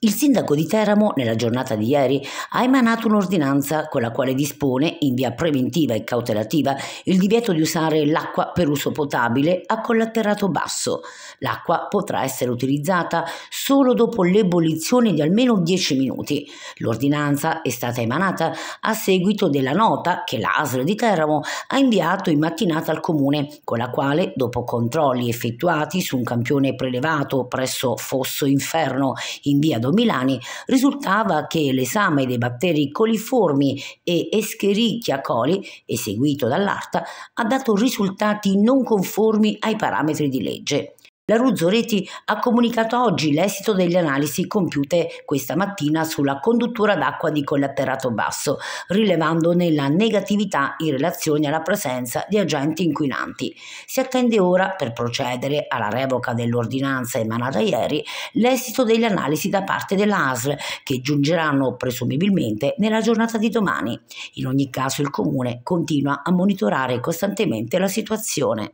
Il sindaco di Teramo, nella giornata di ieri, ha emanato un'ordinanza con la quale dispone, in via preventiva e cautelativa, il divieto di usare l'acqua per uso potabile a collaterato basso. L'acqua potrà essere utilizzata solo dopo l'ebollizione di almeno 10 minuti. L'ordinanza è stata emanata a seguito della nota che l'ASL di Teramo ha inviato in mattinata al comune, con la quale, dopo controlli effettuati su un campione prelevato presso Fosso Inferno in via Leonardo Milani, risultava che l'esame dei batteri coliformi e Escherichia coli, eseguito dall'ARTA, ha dato risultati non conformi ai parametri di legge. La Ruzzoleti ha comunicato oggi l'esito delle analisi compiute questa mattina sulla conduttura d'acqua di collaterato basso, rilevandone la negatività in relazione alla presenza di agenti inquinanti. Si attende ora, per procedere alla revoca dell'ordinanza emanata ieri, l'esito delle analisi da parte dell'ASL, che giungeranno presumibilmente nella giornata di domani. In ogni caso il Comune continua a monitorare costantemente la situazione.